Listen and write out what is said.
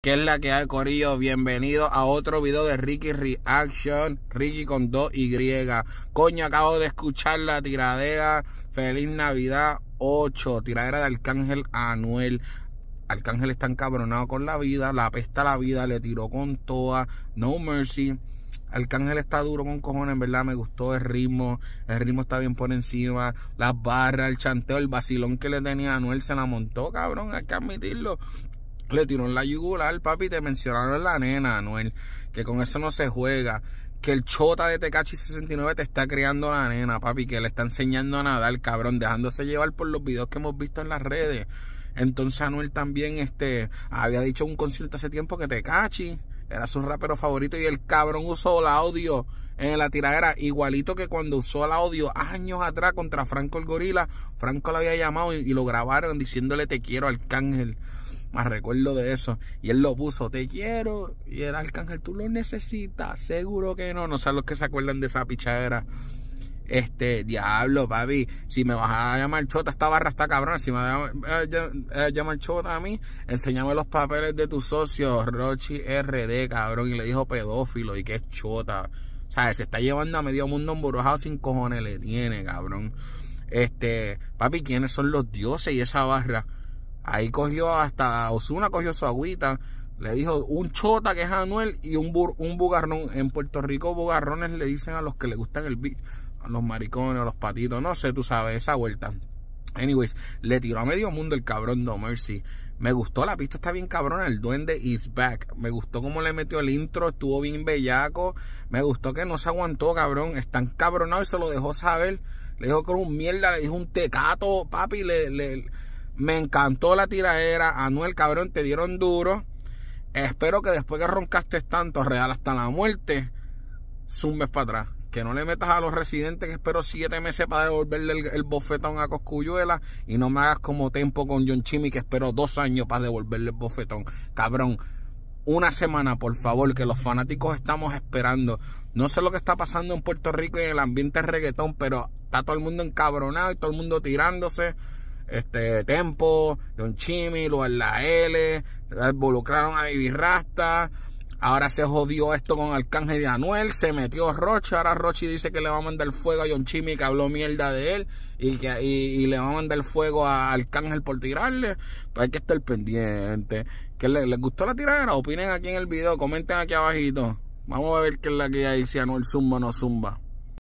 Qué es la que hay, Corillo? Bienvenido a otro video de Ricky Reaction. Ricky con 2Y. Coño, acabo de escuchar la tiradera. Feliz Navidad 8. Tiradera de Arcángel Anuel. Arcángel está encabronado con la vida. La pesta la vida. Le tiró con toda. No mercy. Arcángel está duro con cojones, en verdad. Me gustó el ritmo. El ritmo está bien por encima. Las barras, el chanteo, el vacilón que le tenía a Anuel se la montó, cabrón. Hay que admitirlo le tiró en la yugular, papi, te mencionaron la nena, Anuel, que con eso no se juega, que el chota de Tecachi 69 te está creando la nena, papi, que le está enseñando a nadar, cabrón, dejándose llevar por los videos que hemos visto en las redes. Entonces Anuel también este, había dicho un concierto hace tiempo que Tecachi era su rapero favorito y el cabrón usó el audio en la tiradera, igualito que cuando usó el audio años atrás contra Franco el Gorila. Franco lo había llamado y, y lo grabaron diciéndole te quiero, Arcángel. Más recuerdo de eso. Y él lo puso, te quiero. Y el arcángel, tú lo necesitas. Seguro que no. No sé los que se acuerdan de esa pichadera. Este, diablo, papi. Si me vas a llamar chota, esta barra está cabrón. Si me vas a eh, eh, llamar, chota a mí, enséñame los papeles de tu socio, Rochi RD, cabrón. Y le dijo pedófilo y que es chota. O sea, se está llevando a medio mundo emburujado sin cojones le tiene, cabrón. Este, papi, ¿quiénes son los dioses y esa barra? Ahí cogió hasta Osuna cogió su agüita. Le dijo un chota que es Anuel y un, un bugarrón. En Puerto Rico, bugarrones le dicen a los que le gustan el beat, a los maricones, a los patitos, no sé, tú sabes, esa vuelta. Anyways, le tiró a medio mundo el cabrón No Mercy. Me gustó, la pista está bien cabrona, el duende is back. Me gustó cómo le metió el intro, estuvo bien bellaco. Me gustó que no se aguantó, cabrón. Están cabronados y se lo dejó saber. Le dijo que con un mierda, le dijo un tecato, papi, le me encantó la tiradera. Anuel, cabrón, te dieron duro. Espero que después que roncaste tanto, real hasta la muerte, zumbes para atrás. Que no le metas a los residentes que espero siete meses para devolverle el, bofetón a Coscuyuela y no me hagas como tempo con John Chimmy que espero dos años para devolverle el bofetón. Cabrón, una semana, por favor, que los fanáticos estamos esperando. No sé lo que está pasando en Puerto Rico y en el ambiente reggaetón, pero está todo el mundo encabronado y todo el mundo tirándose este Tempo, Don Chimi, a La L, involucraron a Vivirasta. Ahora se jodió esto con Arcángel y Anuel, se metió Rocha, ahora Rochi dice que le va a mandar fuego a John Chimmy que habló mierda de él y que y, le va a mandar fuego a Arcángel por tirarle. Pues hay que estar pendiente. ¿Que le, ¿Les gustó la tirada Opinen aquí en el video, comenten aquí abajito. Vamos a ver qué es la que hay, si Anuel zumba o no zumba.